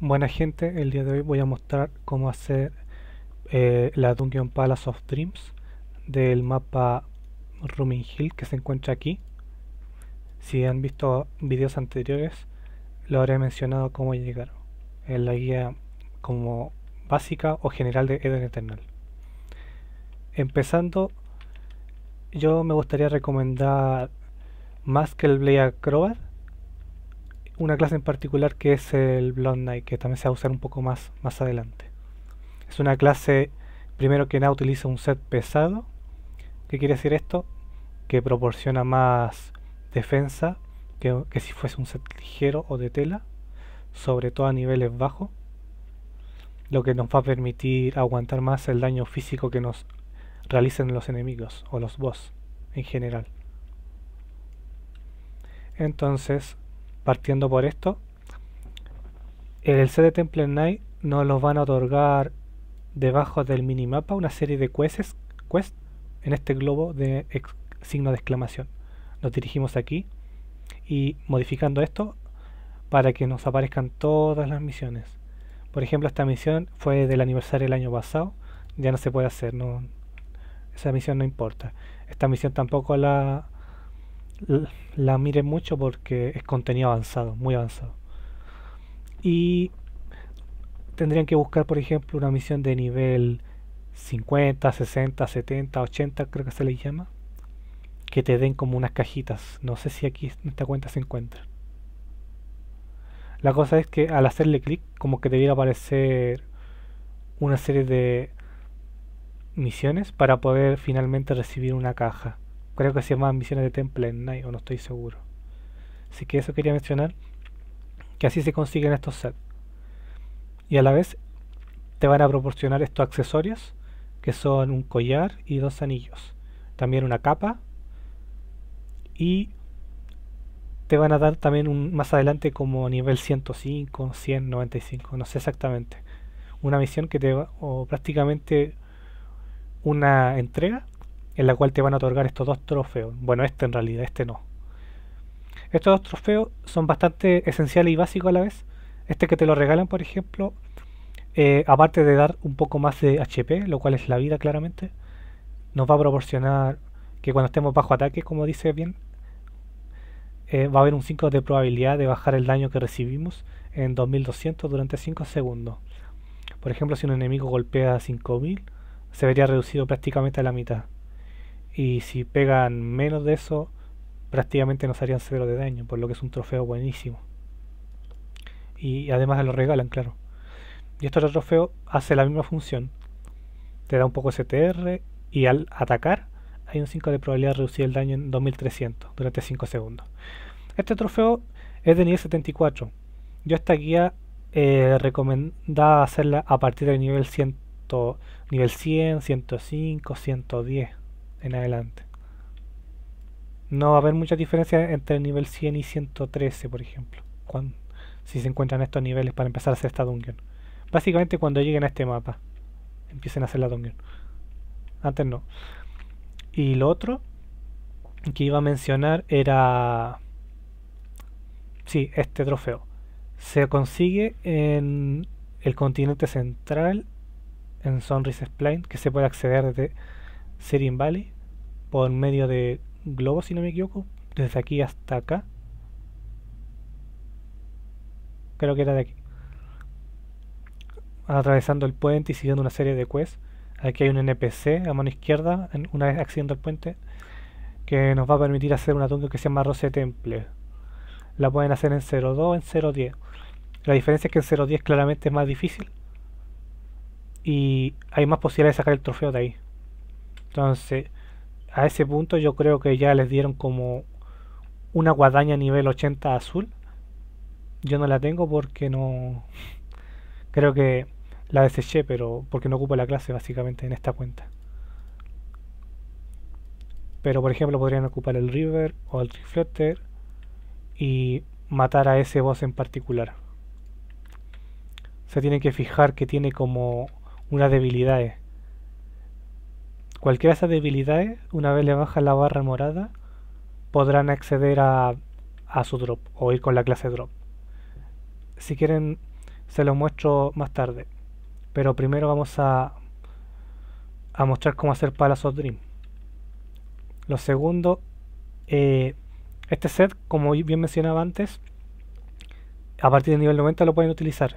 Buena gente, el día de hoy voy a mostrar cómo hacer eh, la Dungeon Palace of Dreams del mapa Rooming Hill que se encuentra aquí. Si han visto videos anteriores, lo habré mencionado cómo llegar en la guía como básica o general de Eden Eternal. Empezando, yo me gustaría recomendar más que el Blade Acrobat, una clase en particular que es el Blonde Knight, que también se va a usar un poco más, más adelante. Es una clase, primero que nada, utiliza un set pesado. ¿Qué quiere decir esto? Que proporciona más defensa que, que si fuese un set ligero o de tela, sobre todo a niveles bajos. Lo que nos va a permitir aguantar más el daño físico que nos realicen los enemigos o los boss en general. Entonces, partiendo por esto, el CD de Temple Knight nos los van a otorgar debajo del minimapa una serie de quests, en este globo de signo de exclamación. Nos dirigimos aquí y modificando esto para que nos aparezcan todas las misiones. Por ejemplo, esta misión fue del aniversario del año pasado, ya no se puede hacer, esa misión no importa. Esta misión tampoco la la miren mucho porque es contenido avanzado, muy avanzado. Y tendrían que buscar, por ejemplo, una misión de nivel 50, 60, 70, 80, creo que se les llama, que te den como unas cajitas. No sé si aquí en esta cuenta se encuentra. La cosa es que al hacerle clic, como que debiera aparecer una serie de misiones para poder finalmente recibir una caja creo que se más misiones de Temple Night, o no estoy seguro. Así que eso quería mencionar, que así se consiguen estos sets. Y a la vez te van a proporcionar estos accesorios, que son un collar y dos anillos. También una capa. Y te van a dar también un, más adelante como nivel 105, 195, no sé exactamente. Una misión que te va, o prácticamente una entrega en la cual te van a otorgar estos dos trofeos. Bueno, este en realidad, este no. Estos dos trofeos son bastante esenciales y básicos a la vez. Este que te lo regalan, por ejemplo, eh, aparte de dar un poco más de HP, lo cual es la vida claramente, nos va a proporcionar que cuando estemos bajo ataque, como dice bien, eh, va a haber un 5 de probabilidad de bajar el daño que recibimos en 2200 durante 5 segundos. Por ejemplo, si un enemigo golpea a 5000, se vería reducido prácticamente a la mitad. Y si pegan menos de eso, prácticamente nos harían cero de daño, por lo que es un trofeo buenísimo. Y además lo regalan, claro. Y este otro trofeo hace la misma función. Te da un poco de STR y al atacar hay un 5 de probabilidad de reducir el daño en 2300 durante 5 segundos. Este trofeo es de nivel 74. Yo esta guía eh, hacerla a partir del nivel 100, nivel 100, 105, 110 en adelante. No va a haber mucha diferencia entre el nivel 100 y 113, por ejemplo, cuando, si se encuentran estos niveles para empezar a hacer esta dungeon. Básicamente cuando lleguen a este mapa, empiecen a hacer la dungeon. Antes no. Y lo otro que iba a mencionar era... Sí, este trofeo. Se consigue en el continente central, en Sunrise Spline que se puede acceder desde Serin Valley por medio de globo, si no me equivoco, desde aquí hasta acá. Creo que era de aquí. Atravesando el puente y siguiendo una serie de quests. Aquí hay un NPC a mano izquierda, una vez accediendo al puente, que nos va a permitir hacer una tumba que se llama Rose Temple. La pueden hacer en 02 en 010. La diferencia es que en 010 claramente es más difícil y hay más posibilidades de sacar el trofeo de ahí. Entonces, a ese punto yo creo que ya les dieron como una guadaña nivel 80 azul. Yo no la tengo porque no... Creo que la deseché, pero porque no ocupa la clase básicamente en esta cuenta. Pero por ejemplo podrían ocupar el River o el Reflector y matar a ese boss en particular. Se tienen que fijar que tiene como unas debilidades. Cualquiera de esas debilidades, una vez le bajan la barra morada, podrán acceder a, su drop o ir con la clase drop. Si quieren, se los muestro más tarde. Pero primero vamos a, a mostrar cómo hacer Palace of Dream. Lo segundo, eh, este set, como bien mencionaba antes, a partir del nivel 90 lo pueden utilizar.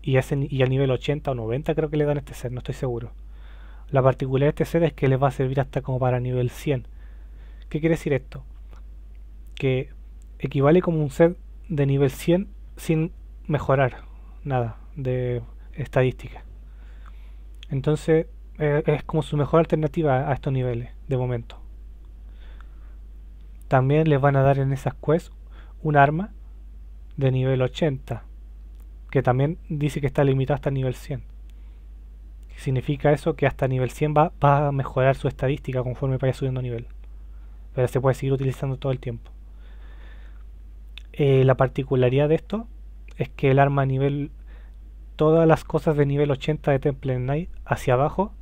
Y, y al nivel 80 o 90 creo que le dan este set, no estoy seguro. La particularidad de este set es que les va a servir hasta como para nivel 100. ¿Qué quiere decir esto? Que equivale como un set de nivel 100 sin mejorar nada de estadística. Entonces e, es como su mejor alternativa a estos niveles de momento. También les van a dar en esas quests un arma de nivel 80, que también dice que está limitada hasta nivel 100. Significa eso que hasta nivel 100 va, a mejorar su estadística conforme vaya subiendo nivel. Pero se puede seguir utilizando todo el tiempo. Eh, la particularidad de esto es que el arma a nivel... Todas las cosas de nivel 80 de Temple Knight hacia abajo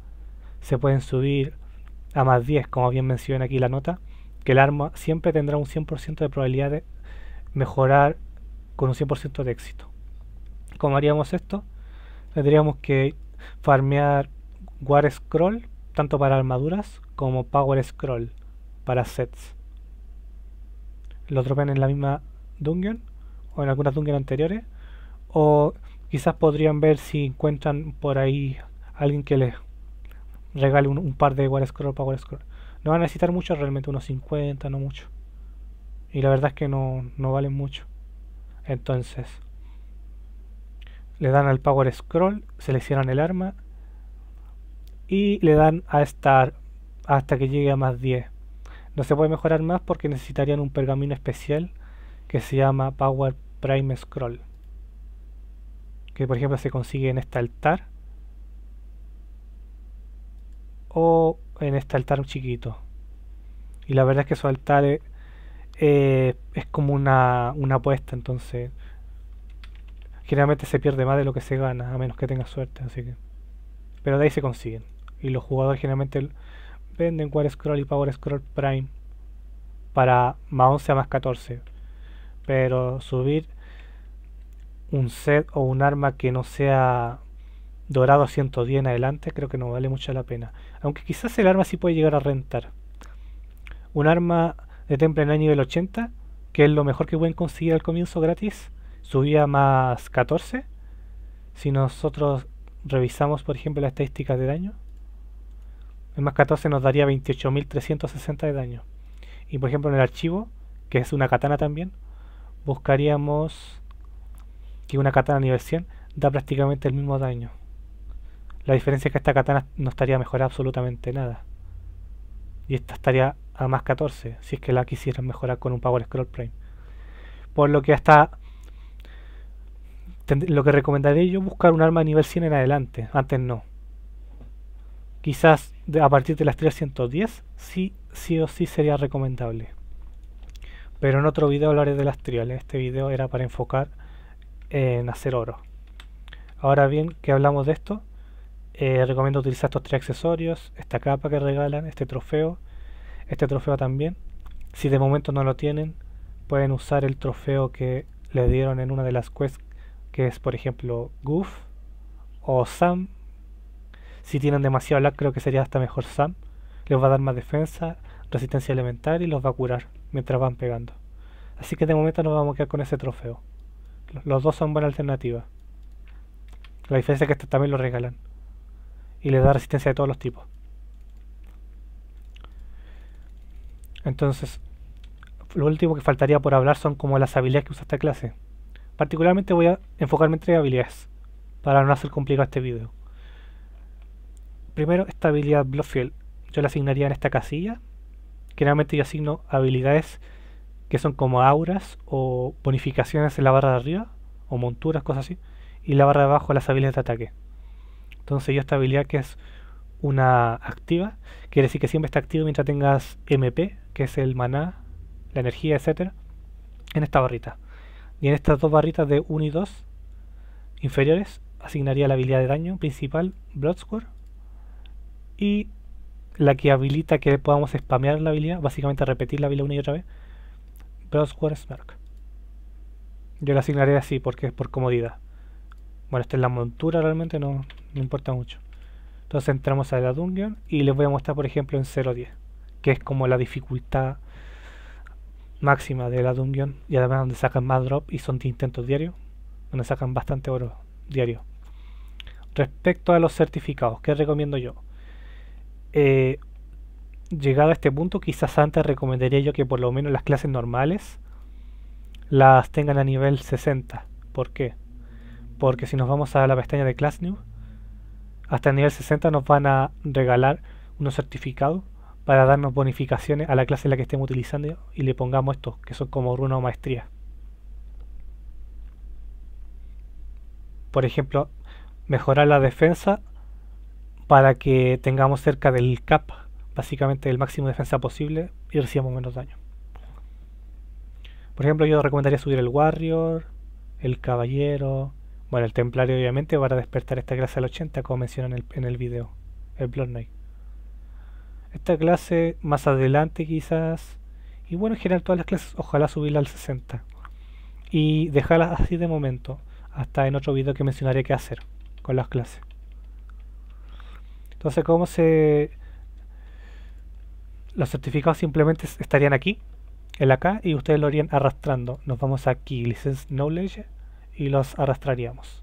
se pueden subir a más 10, como bien menciona aquí la nota, que el arma siempre tendrá un 100% de probabilidad de mejorar con un 100% de éxito. ¿Cómo haríamos esto? Tendríamos que farmear War Scroll, tanto para armaduras como Power Scroll para sets. Lo dropen en la misma dungeon o en algunas dungeons anteriores. O quizás podrían ver si encuentran por ahí alguien que les regale un, par de War Scroll, Power Scroll. No van a necesitar mucho, realmente unos 50, no mucho. Y la verdad es que no, no valen mucho. Entonces le dan al Power Scroll, seleccionan el arma y le dan a estar hasta que llegue a más 10. No se puede mejorar más porque necesitarían un pergamino especial que se llama Power Prime Scroll. Que por ejemplo se consigue en este altar o en este altar chiquito. Y la verdad es que su altar eh, es como una, una apuesta, entonces Generalmente se pierde más de lo que se gana, a menos que tenga suerte, así que... Pero de ahí se consiguen. Y los jugadores generalmente venden War Scroll y Power Scroll Prime para más 11 a más 14. Pero subir un set o un arma que no sea dorado a 110 en adelante creo que no vale mucho la pena. Aunque quizás el arma sí puede llegar a rentar. Un arma de temple en el nivel 80, que es lo mejor que pueden conseguir al comienzo gratis, subía más 14. Si nosotros revisamos, por ejemplo, la estadística de daño, el más 14 nos daría 28.360 de daño. Y por ejemplo, en el archivo, que es una katana también, buscaríamos que una katana nivel 100 da prácticamente el mismo daño. La diferencia es que esta katana no estaría mejorada absolutamente nada. Y esta estaría a más 14, si es que la quisieran mejorar con un Power Scroll Prime. Por lo que hasta lo que recomendaría yo buscar un arma a nivel 100 en adelante, antes no. Quizás a partir de las 310 sí, sí o sí sería recomendable. Pero en otro video hablaré de las trias... este video era para enfocar en hacer oro. Ahora bien, que hablamos de esto, eh, recomiendo utilizar estos tres accesorios, esta capa que regalan, este trofeo, este trofeo también. Si de momento no lo tienen, pueden usar el trofeo que les dieron en una de las quests que es por ejemplo Goof o Sam. Si tienen demasiado lag creo que sería hasta mejor Sam. Les va a dar más defensa, resistencia elemental y los va a curar mientras van pegando. Así que de momento nos vamos a quedar con ese trofeo. Los dos son buena alternativa. La diferencia es que este también lo regalan. Y le da resistencia de todos los tipos. Entonces, lo último que faltaría por hablar son como las habilidades que usa esta clase. Particularmente voy a enfocarme en tres habilidades para no hacer complicado este video. Primero, esta habilidad Bloodfield. Yo la asignaría en esta casilla. Generalmente yo asigno habilidades que son como auras o bonificaciones en la barra de arriba o monturas, cosas así. Y la barra de abajo las habilidades de ataque. Entonces yo esta habilidad que es una activa, quiere decir que siempre está activo mientras tengas MP, que es el maná, la energía, etcétera, en esta barrita. Y en estas dos barritas de 1 y 2 inferiores asignaría la habilidad de daño principal, Bloodsquare. Y la que habilita que podamos spamear la habilidad, básicamente repetir la habilidad una y otra vez, Bloodsquare Smirk. Yo la asignaré así porque es por comodidad. Bueno, esta es la montura realmente, no, no importa mucho. Entonces entramos a la dungeon y les voy a mostrar por ejemplo en 0.10, que es como la dificultad máxima de la Dungeon y además donde sacan más drop y son de intentos diarios, donde sacan bastante oro diario. Respecto a los certificados, ¿qué recomiendo yo? Eh, llegado a este punto, quizás antes recomendaría yo que por lo menos las clases normales las tengan a nivel 60. ¿Por qué? Porque si nos vamos a la pestaña de Class New, hasta el nivel 60 nos van a regalar unos certificados para darnos bonificaciones a la clase en la que estemos utilizando y le pongamos estos, que son como runa o maestría. Por ejemplo, mejorar la defensa para que tengamos cerca del cap, básicamente el máximo de defensa posible y recibamos menos daño. Por ejemplo, yo recomendaría subir el warrior, el caballero, bueno, el templario obviamente para despertar esta clase al 80 como mencioné en el, en el video, el Blood Knight esta clase más adelante quizás y bueno en general todas las clases ojalá subirla al 60 y dejarlas así de momento hasta en otro video que mencionaré qué hacer con las clases entonces cómo se los certificados simplemente estarían aquí el acá y ustedes lo irían arrastrando nos vamos aquí license knowledge y los arrastraríamos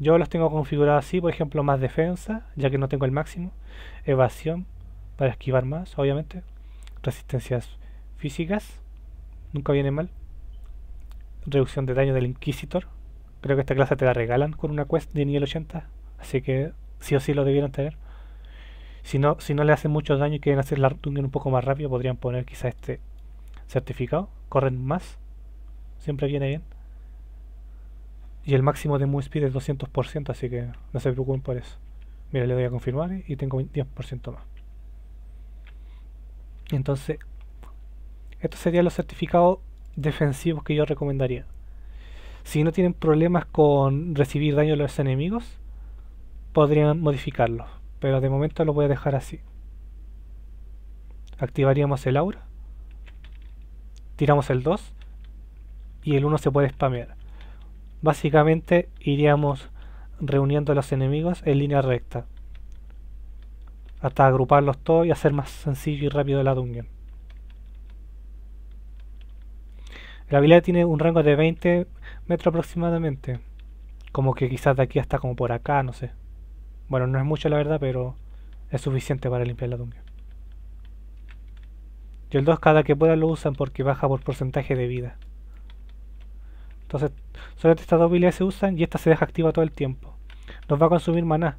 yo los tengo configurados así, por ejemplo, más defensa, ya que no tengo el máximo. Evasión, para esquivar más, obviamente. Resistencias físicas, nunca viene mal. Reducción de daño del Inquisitor. Creo que esta clase te la regalan con una quest de nivel 80, así que sí o sí lo debieron tener. Si no, si no le hacen mucho daño y quieren hacer la dungeon un poco más rápido, podrían poner quizá este certificado. Corren más, siempre viene bien. Y el máximo de move speed es 200%, así que no se preocupen por eso. Mira, le doy a confirmar y tengo 10% más. Entonces, estos serían los certificados defensivos que yo recomendaría. Si no tienen problemas con recibir daño de los enemigos, podrían modificarlos. Pero de momento los voy a dejar así. Activaríamos el aura. Tiramos el 2. Y el 1 se puede spamear básicamente iríamos reuniendo a los enemigos en línea recta hasta agruparlos todos y hacer más sencillo y rápido la dungeon la habilidad tiene un rango de 20 metros aproximadamente como que quizás de aquí hasta como por acá, no sé bueno, no es mucho la verdad, pero es suficiente para limpiar la dungeon y el 2 cada que pueda lo usan porque baja por porcentaje de vida entonces, solamente estas dos habilidades se usan y esta se deja activa todo el tiempo. Nos va a consumir maná.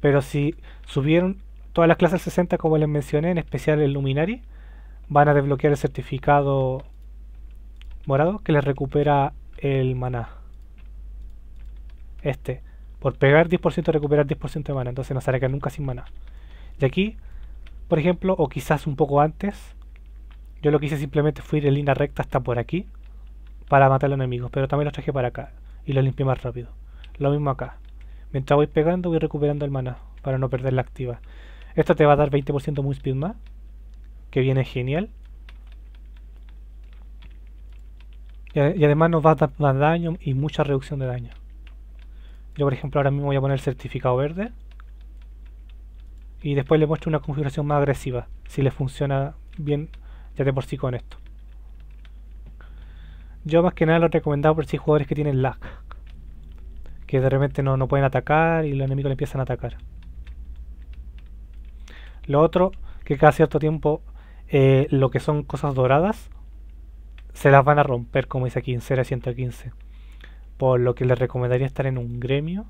Pero si subieron todas las clases 60 como les mencioné, en especial el Luminari, van a desbloquear el certificado morado que les recupera el maná. Este. Por pegar 10% recuperar 10% de maná. Entonces no hará que nunca sin maná. Y aquí, por ejemplo, o quizás un poco antes, yo lo que hice simplemente fue ir en línea recta hasta por aquí para matar a los enemigos, pero también los traje para acá y los limpié más rápido. Lo mismo acá. Mientras voy pegando voy recuperando el mana para no perder la activa. Esto te va a dar 20% muy speed más, que viene genial. Y, y además nos va a dar más daño y mucha reducción de daño. Yo por ejemplo ahora mismo voy a poner el certificado verde. Y después le muestro una configuración más agresiva, si le funciona bien ya de por sí con esto. Yo más que nada lo he recomendado por si jugadores que tienen lag. Que de repente no, no pueden atacar y los enemigos le empiezan a atacar. Lo otro, que cada cierto tiempo eh, lo que son cosas doradas se las van a romper, como dice aquí en 115. Por lo que les recomendaría estar en un gremio.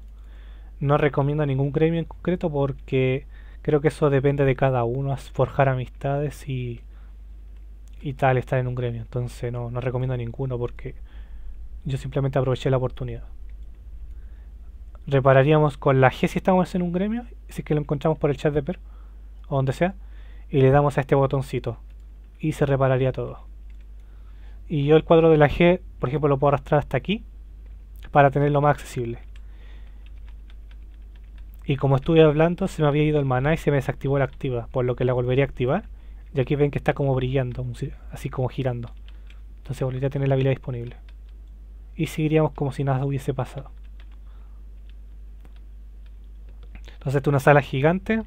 No recomiendo ningún gremio en concreto porque creo que eso depende de cada uno, forjar amistades y y tal estar en un gremio. Entonces no, no recomiendo ninguno porque yo simplemente aproveché la oportunidad. Repararíamos con la G si estamos en un gremio, si es que lo encontramos por el chat de Per o donde sea, y le damos a este botoncito y se repararía todo. Y yo el cuadro de la G, por ejemplo, lo puedo arrastrar hasta aquí para tenerlo más accesible. Y como estuve hablando, se me había ido el maná y se me desactivó la activa, por lo que la volvería a activar y aquí ven que está como brillando, así como girando. Entonces volvería a tener la habilidad disponible. Y seguiríamos como si nada hubiese pasado. Entonces esta es una sala gigante.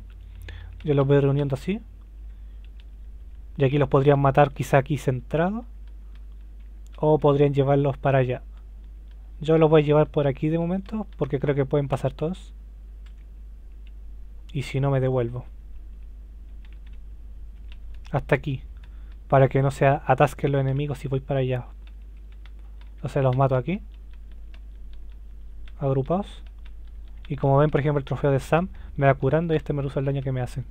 Yo los voy reuniendo así. Y aquí los podrían matar quizá aquí centrado. O podrían llevarlos para allá. Yo los voy a llevar por aquí de momento. Porque creo que pueden pasar todos. Y si no me devuelvo hasta aquí. Para que no se atasquen los enemigos si voy para allá. Entonces los mato aquí. Agrupados. Y como ven, por ejemplo, el trofeo de Sam me va curando y este me reduce el daño que me hacen.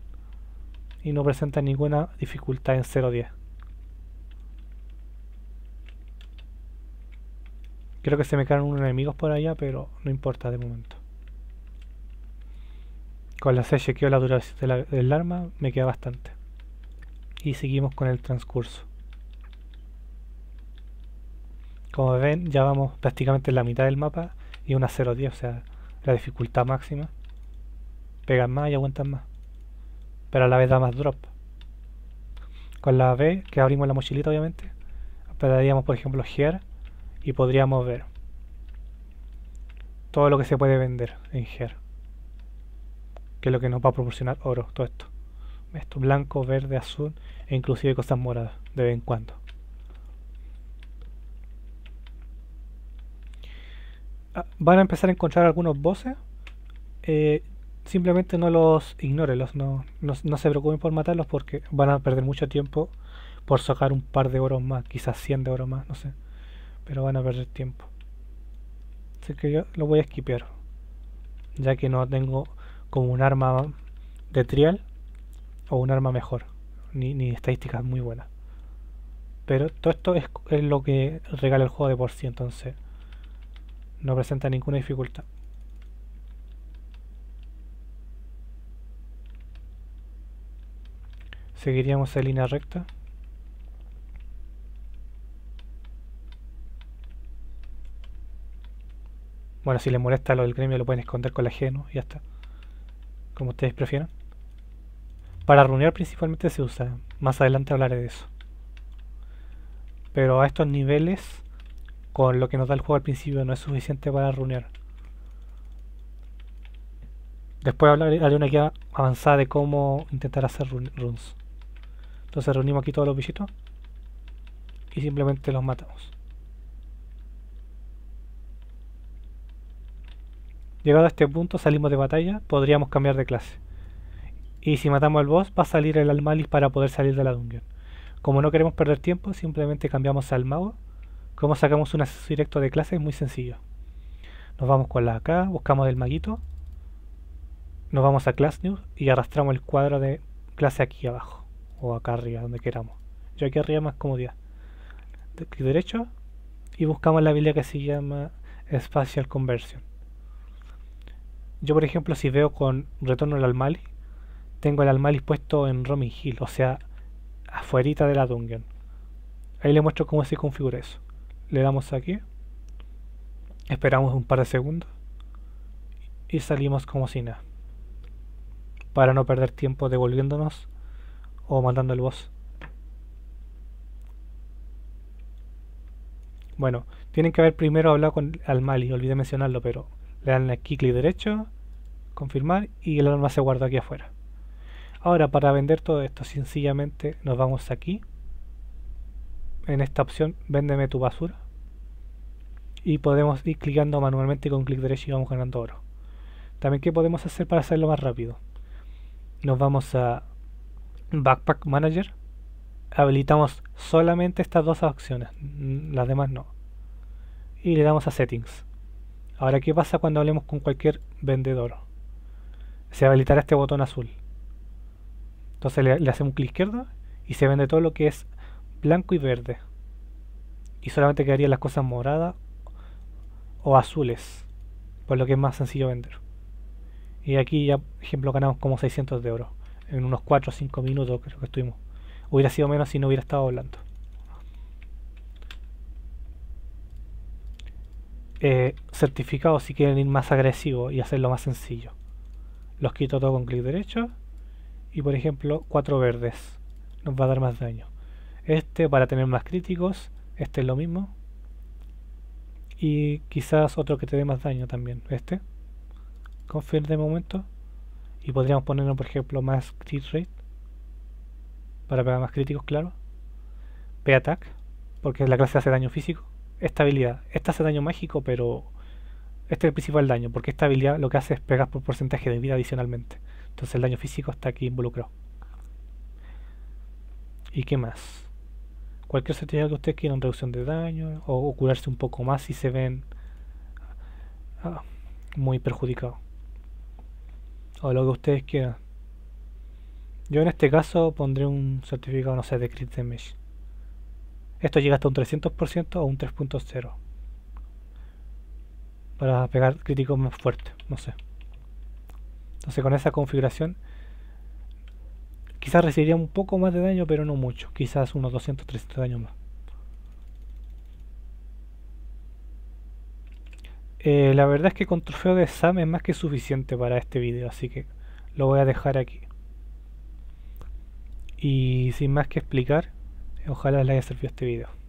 Y no presenta ninguna dificultad en 0-10... Creo que se me quedan unos enemigos por allá, pero no importa de momento. Con la C chequeo la duración del arma, me queda bastante y seguimos con el transcurso como ven ya vamos prácticamente en la mitad del mapa y una 0.10 o sea la dificultad máxima pegan más y aguantan más pero a la vez da más drop con la B que abrimos la mochilita obviamente apretaríamos por ejemplo here y podríamos ver todo lo que se puede vender en here que es lo que nos va a proporcionar oro todo esto esto blanco, verde, azul e inclusive cosas moradas de vez en cuando. Ah, van a empezar a encontrar algunos bosses. Eh, simplemente no los ignórelos, no, no, se preocupen por matarlos porque van a perder mucho tiempo por sacar un par de oros más, quizás 100 de oro más, no sé. Pero van a perder tiempo. Así que yo lo voy a esquipear. Ya que no tengo como un arma de trial, o un arma mejor, ni, ni estadísticas muy buenas. Pero todo esto es, lo que regala el juego de por sí, entonces no presenta ninguna dificultad. Seguiríamos en línea recta. Bueno, si les molesta lo del gremio lo pueden esconder con la G, Y ya está. Como ustedes prefieran. Para runear principalmente se usa. Más adelante hablaré de eso. Pero a estos niveles, con lo que nos da el juego al principio, no es suficiente para runear. Después hablaré, haré una guía avanzada de cómo intentar hacer runes. Entonces reunimos aquí todos los bichitos y simplemente los matamos. Llegado a este punto salimos de batalla, podríamos cambiar de clase. Y si matamos al boss, va a salir el Almalis para poder salir de la dungeon. Como no queremos perder tiempo, simplemente cambiamos al mago. Como sacamos un acceso directo de clase, es muy sencillo. Nos vamos con la acá, buscamos el maguito. Nos vamos a Class News y arrastramos el cuadro de clase aquí abajo. O acá arriba, donde queramos. Yo aquí arriba más comodidad. De clic derecho y buscamos la habilidad que se llama Spatial Conversion. Yo por ejemplo si veo con retorno al Almali tengo el Almalis puesto en Roaming Hill, o sea, afuerita de la dungeon. Ahí le muestro cómo se configura eso. Le damos aquí. Esperamos un par de segundos. Y salimos como si nada. Para no perder tiempo devolviéndonos o mandando el boss. Bueno, tienen que haber primero hablado con Almali, olvidé mencionarlo, pero le dan aquí clic derecho, confirmar y el alma se guarda aquí afuera. Ahora, para vender todo esto, sencillamente nos vamos aquí. En esta opción, véndeme tu basura. Y podemos ir clicando manualmente con clic derecho y vamos ganando oro. También, ¿qué podemos hacer para hacerlo más rápido? Nos vamos a Backpack Manager. Habilitamos solamente estas dos opciones, mm, las demás no. Y le damos a Settings. Ahora, ¿qué pasa cuando hablemos con cualquier vendedor? Se habilitará este botón azul. Entonces le, hacemos un clic izquierdo y se vende todo lo que es blanco y verde. Y solamente quedarían las cosas moradas o azules, por lo que es más sencillo vender. Y aquí ya, por ejemplo, ganamos como 600 de oro en unos 4 o 5 minutos creo que estuvimos. Hubiera sido menos si no hubiera estado hablando. Eh, certificados si quieren ir más agresivo y hacerlo más sencillo. Los quito todo con clic derecho y por ejemplo cuatro verdes nos va a dar más daño este para tener más críticos este es lo mismo y quizás otro que te dé más daño también este confirm de este momento y podríamos ponernos por ejemplo más crit rate para pegar más críticos claro p attack porque la clase hace daño físico esta habilidad esta hace daño mágico pero este es el principal daño porque esta habilidad lo que hace es pegar por porcentaje de vida adicionalmente entonces el daño físico está aquí involucrado. ¿Y qué más? Cualquier certificado que ustedes quieran, reducción de daño o, curarse un poco más si se ven ah, muy perjudicados. O lo que ustedes quieran. Yo en este caso pondré un certificado, no sé, de crit damage. Esto llega hasta un 300% o un 3.0. Para pegar críticos más fuertes, no sé. Entonces con esa configuración quizás recibiría un poco más de daño, pero no mucho. Quizás unos 200, 300 daños más. Eh, la verdad es que con trofeo de Sam es más que suficiente para este video, así que lo voy a dejar aquí. Y sin más que explicar, ojalá les haya servido este video.